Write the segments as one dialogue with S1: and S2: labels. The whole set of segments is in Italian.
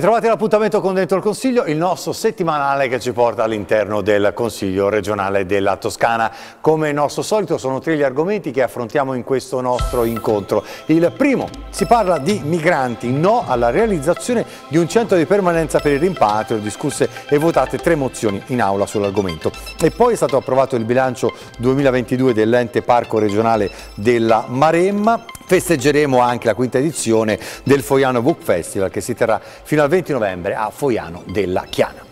S1: Ritrovati all'appuntamento con Dentro il Consiglio, il nostro settimanale che ci porta all'interno del Consiglio regionale della Toscana. Come nostro solito sono tre gli argomenti che affrontiamo in questo nostro incontro. Il primo, si parla di migranti, no alla realizzazione di un centro di permanenza per il rimpatrio, discusse e votate tre mozioni in aula sull'argomento. E poi è stato approvato il bilancio 2022 dell'ente parco regionale della Maremma festeggeremo anche la quinta edizione del Foiano Book Festival che si terrà fino al 20 novembre a Foiano della Chiana.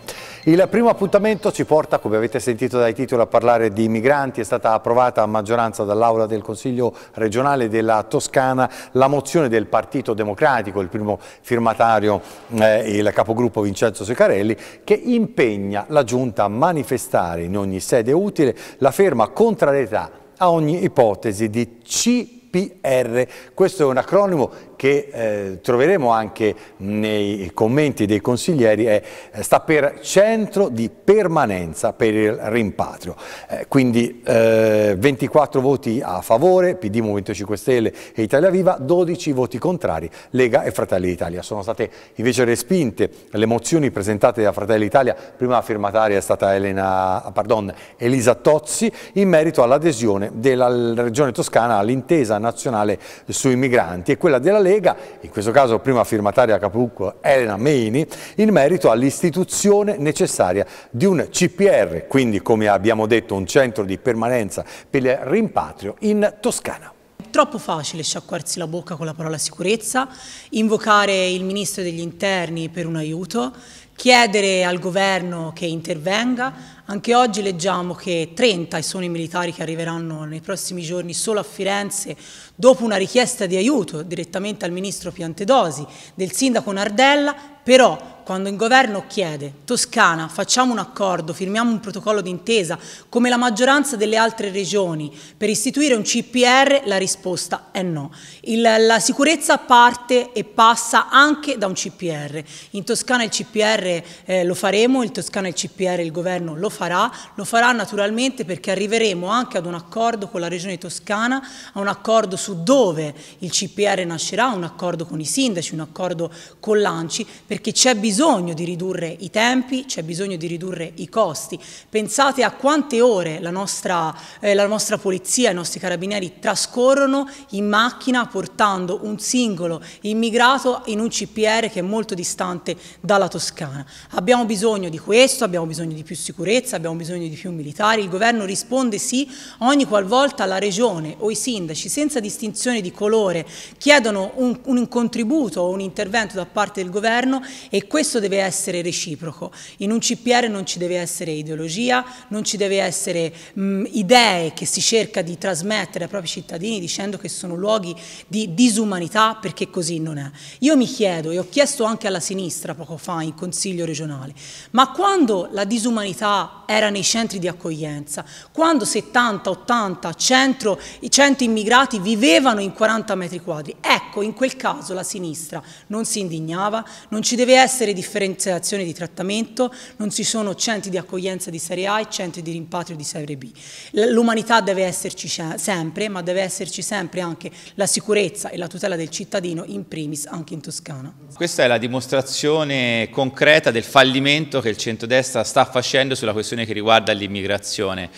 S1: Il primo appuntamento ci porta, come avete sentito dai titoli, a parlare di migranti. È stata approvata a maggioranza dall'Aula del Consiglio regionale della Toscana la mozione del Partito Democratico, il primo firmatario, eh, il capogruppo Vincenzo Secarelli, che impegna la Giunta a manifestare in ogni sede utile la ferma contrarietà a ogni ipotesi di C CPR. Questo è un acronimo che eh, troveremo anche nei commenti dei consiglieri è, eh, sta per centro di permanenza per il rimpatrio. Eh, quindi eh, 24 voti a favore, PD, Movimento 5 Stelle e Italia Viva, 12 voti contrari, Lega e Fratelli d'Italia. Sono state invece respinte le mozioni presentate da Fratelli d'Italia, prima firmataria è stata Elena, pardon, Elisa Tozzi, in merito all'adesione della Regione Toscana all'intesa nazionale sui migranti e quella della Lega Lega, in questo caso prima firmataria Capucco Elena Meini, in merito all'istituzione necessaria di un CPR, quindi come abbiamo detto un centro di permanenza per il rimpatrio
S2: in Toscana troppo facile sciacquarsi la bocca con la parola sicurezza, invocare il ministro degli interni per un aiuto, chiedere al governo che intervenga. Anche oggi leggiamo che 30 sono i militari che arriveranno nei prossimi giorni solo a Firenze dopo una richiesta di aiuto direttamente al ministro Piantedosi, del sindaco Nardella, però quando il governo chiede Toscana facciamo un accordo, firmiamo un protocollo d'intesa come la maggioranza delle altre regioni per istituire un CPR, la risposta è no. Il, la sicurezza parte e passa anche da un CPR. In Toscana il CPR eh, lo faremo, in Toscana il CPR il governo lo farà, lo farà naturalmente perché arriveremo anche ad un accordo con la regione toscana, a un accordo su su dove il CPR nascerà, un accordo con i sindaci, un accordo con l'ANCI, perché c'è bisogno di ridurre i tempi, c'è bisogno di ridurre i costi. Pensate a quante ore la nostra, eh, la nostra polizia, i nostri carabinieri trascorrono in macchina portando un singolo immigrato in un CPR che è molto distante dalla Toscana. Abbiamo bisogno di questo, abbiamo bisogno di più sicurezza, abbiamo bisogno di più militari, il governo risponde sì ogni qualvolta la regione o i sindaci senza distinzione distinzione di colore, chiedono un, un contributo o un intervento da parte del governo e questo deve essere reciproco. In un CPR non ci deve essere ideologia, non ci deve essere mh, idee che si cerca di trasmettere ai propri cittadini dicendo che sono luoghi di disumanità perché così non è. Io mi chiedo, e ho chiesto anche alla sinistra poco fa in Consiglio regionale, ma quando la disumanità era nei centri di accoglienza, quando 70, 80, 100, 100 immigrati vivevano elevano in 40 metri quadri. Ecco, in quel caso la sinistra non si indignava, non ci deve essere differenziazione di trattamento, non ci sono centri di accoglienza di serie A e centri di rimpatrio di serie B. L'umanità deve esserci sempre, ma deve esserci sempre anche la sicurezza e la tutela del cittadino, in primis anche in Toscana.
S3: Questa è la dimostrazione concreta del fallimento che il centrodestra sta facendo sulla questione che riguarda l'immigrazione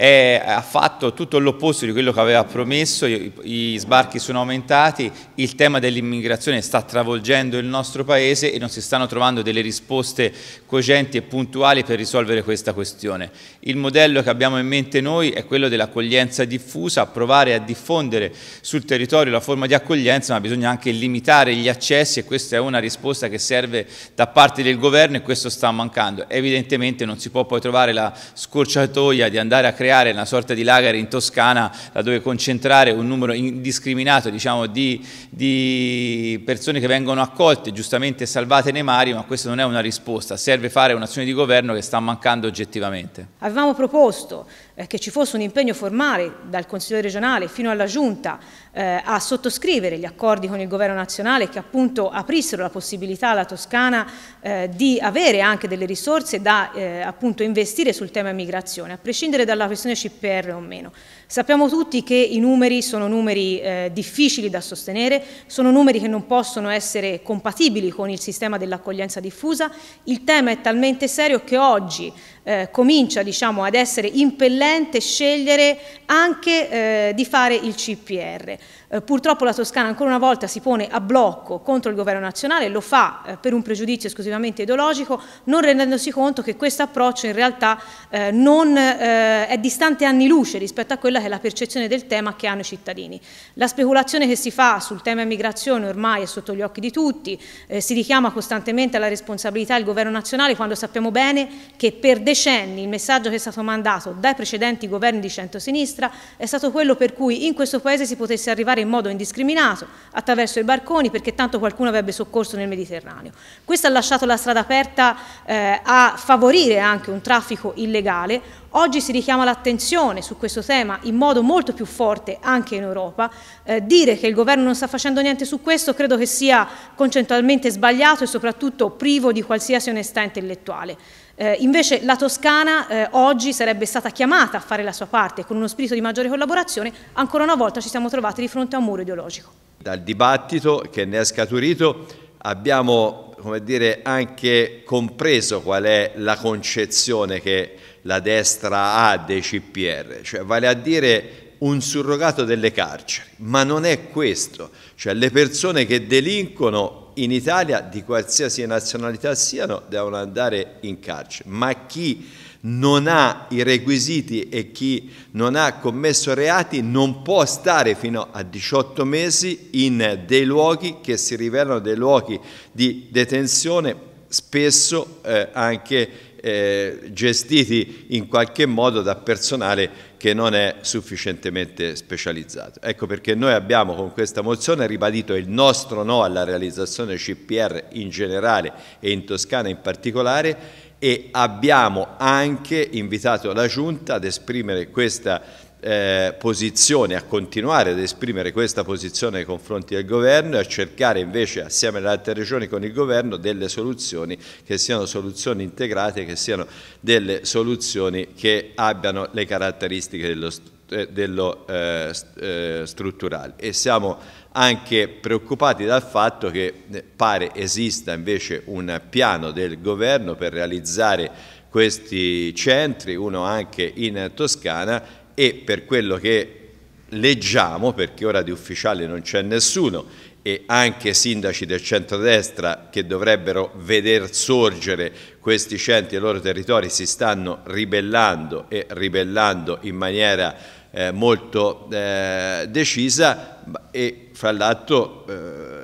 S3: è, ha fatto tutto l'opposto di quello che aveva promesso, i, i sbarchi sono aumentati, il tema dell'immigrazione sta travolgendo il nostro Paese e non si stanno trovando delle risposte cogenti e puntuali per risolvere questa questione. Il modello che abbiamo in mente noi è quello dell'accoglienza diffusa, provare a diffondere sul territorio la forma di accoglienza, ma bisogna anche limitare gli accessi e questa è una risposta che serve da parte del governo e questo sta mancando. Evidentemente non si può poi trovare la scorciatoia di andare a creare creare una sorta di lager in Toscana laddove concentrare un numero indiscriminato diciamo, di, di persone che vengono accolte, giustamente salvate nei mari, ma questa non è una risposta, serve fare un'azione di governo che sta mancando oggettivamente.
S4: Avevamo proposto eh, che ci fosse un impegno formale dal Consiglio regionale fino alla Giunta eh, a sottoscrivere gli accordi con il Governo nazionale che appunto aprissero la possibilità alla Toscana eh, di avere anche delle risorse da eh, appunto investire sul tema immigrazione, a prescindere dalla questione CPR o meno. Sappiamo tutti che i numeri sono numeri eh, difficili da sostenere, sono numeri che non possono essere compatibili con il sistema dell'accoglienza diffusa. Il tema è talmente serio che oggi eh, comincia diciamo, ad essere impellente scegliere anche eh, di fare il CPR. Eh, purtroppo la Toscana ancora una volta si pone a blocco contro il governo nazionale, lo fa eh, per un pregiudizio esclusivamente ideologico, non rendendosi conto che questo approccio in realtà eh, non, eh, è distante anni luce rispetto a quella che è la percezione del tema che hanno i cittadini. La speculazione che si fa sul tema immigrazione ormai è sotto gli occhi di tutti, eh, si richiama costantemente alla responsabilità del governo nazionale quando sappiamo bene che per decenni il messaggio che è stato mandato dai precedenti governi di centrosinistra è stato quello per cui in questo Paese si potesse arrivare sbarcare in modo indiscriminato attraverso i barconi perché tanto qualcuno avrebbe soccorso nel Mediterraneo. Questo ha lasciato la strada aperta eh, a favorire anche un traffico illegale. Oggi si richiama l'attenzione su questo tema in modo molto più forte anche in Europa. Eh, dire che il governo non sta facendo niente su questo credo che sia concettualmente sbagliato e soprattutto privo di qualsiasi onestà intellettuale. Eh, invece la Toscana eh, oggi sarebbe stata chiamata a fare la sua parte con uno spirito di maggiore collaborazione, ancora una volta ci siamo trovati di fronte a un muro ideologico.
S5: Dal dibattito che ne è scaturito abbiamo dire, anche compreso qual è la concezione che la destra ha dei CPR, cioè vale a dire un surrogato delle carceri, ma non è questo, cioè le persone che delinquono in Italia di qualsiasi nazionalità siano devono andare in carcere, ma chi non ha i requisiti e chi non ha commesso reati non può stare fino a 18 mesi in dei luoghi che si rivelano dei luoghi di detenzione spesso eh, anche eh, gestiti in qualche modo da personale che non è sufficientemente specializzato. Ecco perché noi abbiamo con questa mozione ribadito il nostro no alla realizzazione CPR in generale e in Toscana in particolare e abbiamo anche invitato la Giunta ad esprimere questa eh, posizione, a continuare ad esprimere questa posizione nei confronti del governo e a cercare invece assieme alle altre regioni con il governo delle soluzioni che siano soluzioni integrate, che siano delle soluzioni che abbiano le caratteristiche dello, eh, dello eh, eh, strutturale e siamo anche preoccupati dal fatto che eh, pare esista invece un piano del governo per realizzare questi centri, uno anche in Toscana e per quello che leggiamo, perché ora di ufficiali non c'è nessuno, e anche sindaci del centrodestra che dovrebbero veder sorgere questi centri e i loro territori si stanno ribellando e ribellando in maniera eh, molto eh, decisa e fra l'altro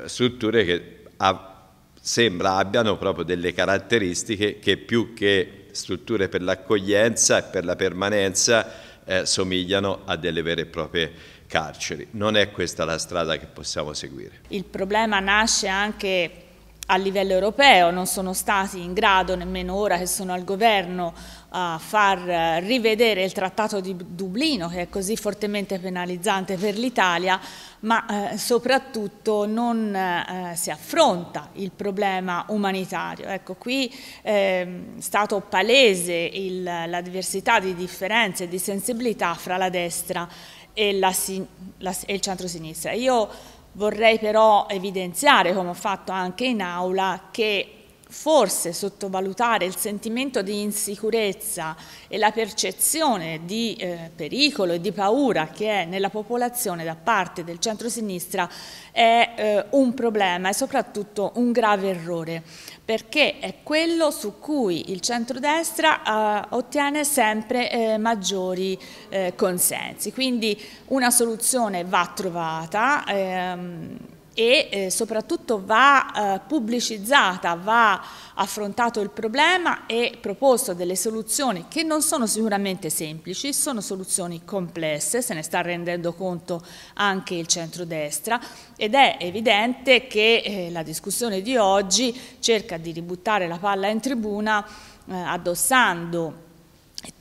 S5: eh, strutture che a, sembra abbiano proprio delle caratteristiche che più che strutture per l'accoglienza e per la permanenza eh, somigliano a delle vere e proprie carceri. Non è
S6: questa la strada che possiamo seguire. Il problema nasce anche a livello europeo non sono stati in grado, nemmeno ora che sono al governo, a far eh, rivedere il trattato di Dublino che è così fortemente penalizzante per l'Italia, ma eh, soprattutto non eh, eh si affronta il problema umanitario. Ecco, qui è ehm, stato palese il, la diversità di differenze e di sensibilità fra la destra e, la, la, e il centro-sinistra. Io Vorrei però evidenziare, come ho fatto anche in aula, che forse sottovalutare il sentimento di insicurezza e la percezione di eh, pericolo e di paura che è nella popolazione da parte del centro-sinistra è eh, un problema e soprattutto un grave errore perché è quello su cui il centrodestra eh, ottiene sempre eh, maggiori eh, consensi. Quindi una soluzione va trovata. Ehm, e eh, soprattutto va eh, pubblicizzata, va affrontato il problema e proposto delle soluzioni che non sono sicuramente semplici, sono soluzioni complesse, se ne sta rendendo conto anche il centrodestra ed è evidente che eh, la discussione di oggi cerca di ributtare la palla in tribuna eh, addossando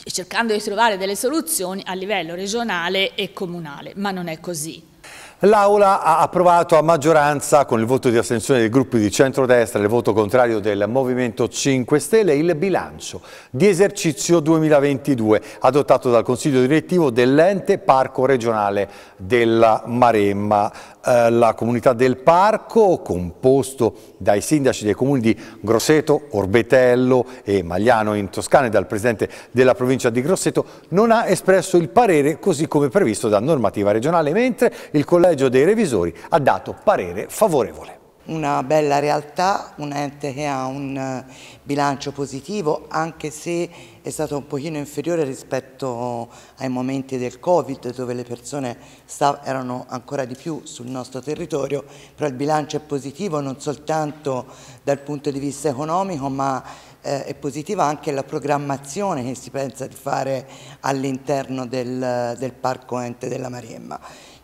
S6: cercando di trovare delle soluzioni a livello regionale e comunale, ma non è così.
S1: L'Aula ha approvato a maggioranza, con il voto di astensione dei gruppi di centrodestra e il voto contrario del Movimento 5 Stelle, il bilancio di esercizio 2022 adottato dal Consiglio direttivo dell'ente Parco regionale della Maremma. Eh, la comunità del parco, composto dai sindaci dei comuni di Grosseto, Orbetello e Magliano in Toscana e dal presidente della provincia di Grosseto, non ha espresso il parere così come previsto da normativa regionale, mentre il collegio dei revisori ha dato parere favorevole
S7: una bella realtà, un ente che ha un eh, bilancio positivo anche se è stato un pochino inferiore rispetto ai momenti del Covid dove le persone erano ancora di più sul nostro territorio, però il bilancio è positivo non soltanto dal punto di vista economico ma eh, è positiva anche la programmazione che si pensa di fare all'interno del, del parco ente della Maremma.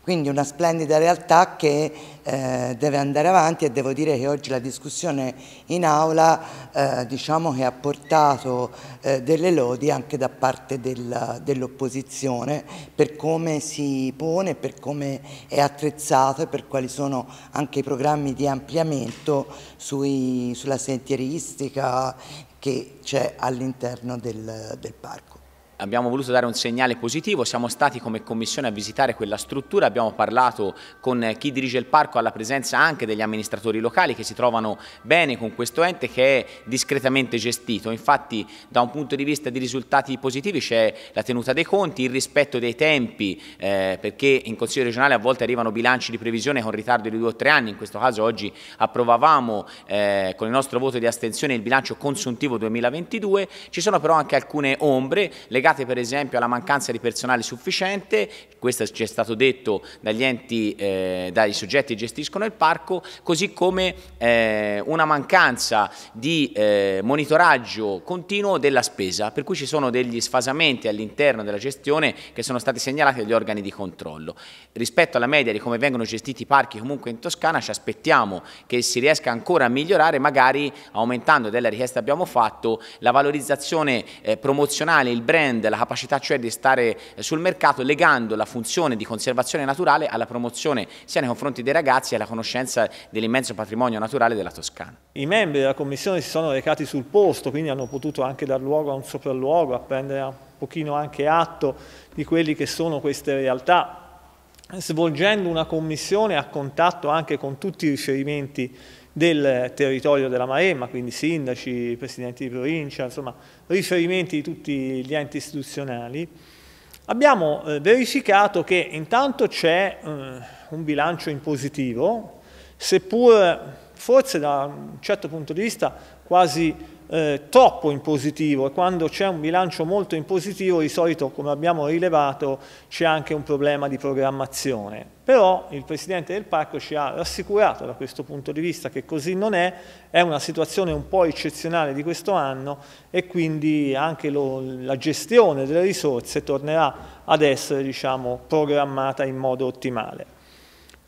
S7: Quindi una splendida realtà che eh, deve andare avanti e devo dire che oggi la discussione in aula eh, diciamo che ha portato eh, delle lodi anche da parte del, dell'opposizione per come si pone, per come è attrezzato e per quali sono anche i programmi di ampliamento sui, sulla sentieristica che c'è all'interno del, del parco
S8: abbiamo voluto dare un segnale positivo, siamo stati come commissione a visitare quella struttura, abbiamo parlato con chi dirige il parco alla presenza anche degli amministratori locali che si trovano bene con questo ente che è discretamente gestito, infatti da un punto di vista di risultati positivi c'è la tenuta dei conti, il rispetto dei tempi eh, perché in Consiglio regionale a volte arrivano bilanci di previsione con ritardo di due o tre anni, in questo caso oggi approvavamo eh, con il nostro voto di astensione il bilancio consuntivo 2022, ci sono però anche alcune ombre legate legate per esempio alla mancanza di personale sufficiente, questo ci è stato detto dagli enti, eh, dai soggetti che gestiscono il parco, così come eh, una mancanza di eh, monitoraggio continuo della spesa, per cui ci sono degli sfasamenti all'interno della gestione che sono stati segnalati agli organi di controllo. Rispetto alla media di come vengono gestiti i parchi comunque in Toscana ci aspettiamo che si riesca ancora a migliorare, magari aumentando della richiesta abbiamo fatto la valorizzazione eh, promozionale, il brand brand, la capacità cioè di stare eh, sul mercato legando la funzione di conservazione naturale alla promozione sia nei confronti dei ragazzi e alla conoscenza dell'immenso patrimonio naturale della Toscana.
S9: I membri della commissione si sono recati sul posto, quindi hanno potuto anche dar luogo a un sopralluogo, a prendere un pochino anche atto di quelli che sono queste realtà, svolgendo una commissione a contatto anche con tutti i riferimenti del territorio della Maremma, quindi sindaci, presidenti di provincia, insomma riferimenti di tutti gli enti istituzionali, abbiamo eh, verificato che intanto c'è eh, un bilancio in positivo, seppur forse da un certo punto di vista quasi eh, troppo in positivo e quando c'è un bilancio molto in positivo di solito come abbiamo rilevato c'è anche un problema di programmazione però il Presidente del Parco ci ha rassicurato da questo punto di vista che così non è, è una situazione un po' eccezionale di questo anno e quindi anche lo, la gestione delle risorse tornerà ad essere diciamo, programmata in modo ottimale.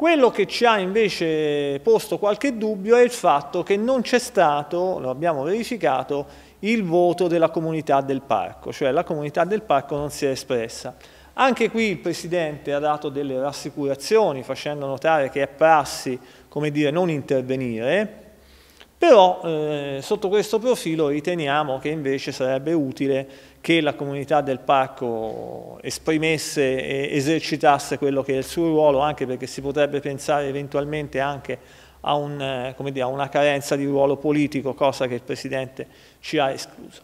S9: Quello che ci ha invece posto qualche dubbio è il fatto che non c'è stato, lo abbiamo verificato, il voto della comunità del parco, cioè la comunità del parco non si è espressa. Anche qui il Presidente ha dato delle rassicurazioni facendo notare che è prassi come dire, non intervenire, però eh, sotto questo profilo riteniamo che invece sarebbe utile che la comunità del parco esprimesse e esercitasse quello che è il suo ruolo, anche perché si potrebbe pensare eventualmente anche a, un, eh, dire, a una carenza di ruolo politico, cosa che il Presidente ci ha escluso.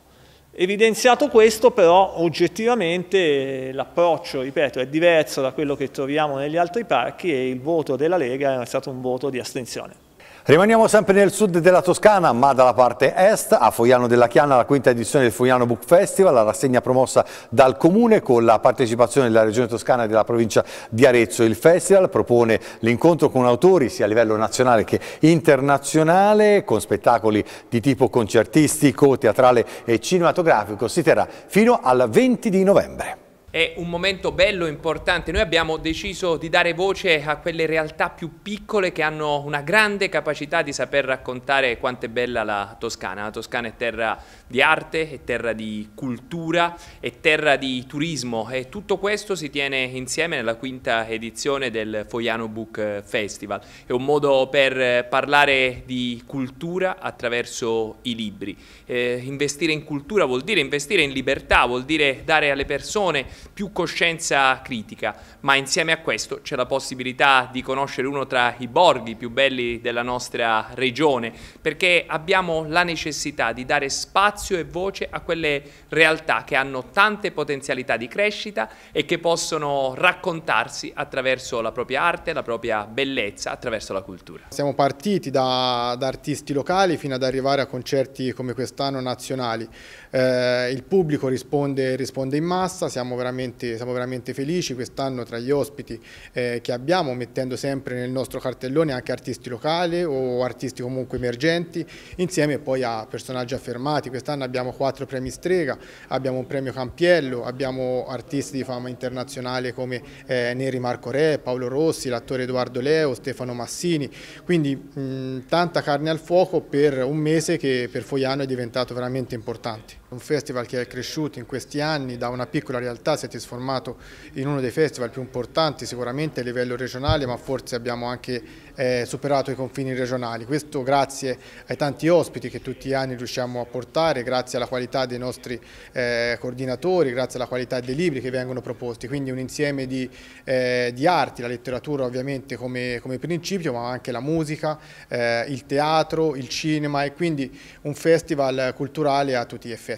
S9: Evidenziato questo però oggettivamente eh, l'approccio, ripeto, è diverso da quello che troviamo negli altri parchi e il voto della Lega è stato un voto di astensione.
S1: Rimaniamo sempre nel sud della Toscana, ma dalla parte est, a Fogliano della Chiana, la quinta edizione del Fogliano Book Festival, la rassegna promossa dal Comune con la partecipazione della Regione Toscana e della provincia di Arezzo. Il festival propone l'incontro con autori sia a livello nazionale che internazionale, con spettacoli di tipo concertistico, teatrale e cinematografico. Si terrà fino al 20 di novembre
S10: è un momento bello, e importante. Noi abbiamo deciso di dare voce a quelle realtà più piccole che hanno una grande capacità di saper raccontare quanto è bella la Toscana. La Toscana è terra di arte, è terra di cultura, è terra di turismo e tutto questo si tiene insieme nella quinta edizione del Foiano Book Festival. È un modo per parlare di cultura attraverso i libri. Eh, investire in cultura vuol dire investire in libertà, vuol dire dare alle persone più coscienza critica, ma insieme a questo c'è la possibilità di conoscere uno tra i borghi più belli della nostra regione, perché abbiamo la necessità di dare spazio e voce a quelle realtà che hanno tante potenzialità di crescita e che possono raccontarsi attraverso la propria arte, la propria bellezza, attraverso la cultura.
S11: Siamo partiti da, da artisti locali fino ad arrivare a concerti come quest'anno nazionali. Eh, il pubblico risponde, risponde, in massa, siamo veramente, siamo veramente felici quest'anno tra gli ospiti eh, che abbiamo, mettendo sempre nel nostro cartellone anche artisti locali o artisti comunque emergenti, insieme poi a personaggi affermati. Quest'anno abbiamo quattro premi Strega, abbiamo un premio Campiello, abbiamo artisti di fama internazionale come eh, Neri Marco Re, Paolo Rossi, l'attore Edoardo Leo, Stefano Massini, quindi mh, tanta carne al fuoco per un mese che per Foiano è diventato veramente importante. Un festival che è cresciuto in questi anni, da una piccola realtà si è trasformato in uno dei festival più importanti sicuramente a livello regionale, ma forse abbiamo anche eh, superato i confini regionali. Questo grazie ai tanti ospiti che tutti gli anni riusciamo a portare, grazie alla qualità dei nostri eh, coordinatori, grazie alla qualità dei libri che vengono proposti, quindi un insieme di, eh, di arti, la letteratura ovviamente come, come, principio, ma anche la musica, eh, il teatro, il cinema e quindi un festival culturale a tutti gli effetti.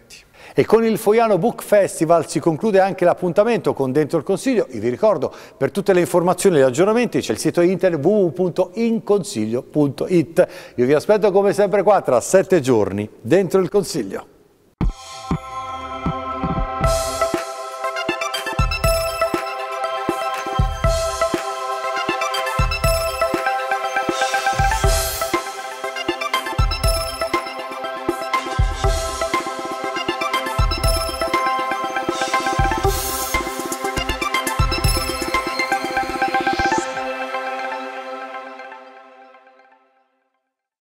S1: E con il Foiano Book Festival si conclude anche l'appuntamento con Dentro il Consiglio. Io vi ricordo, per tutte le informazioni e gli aggiornamenti c'è il sito internet www.inconsiglio.it. Io vi aspetto come sempre qua tra sette giorni, Dentro il Consiglio.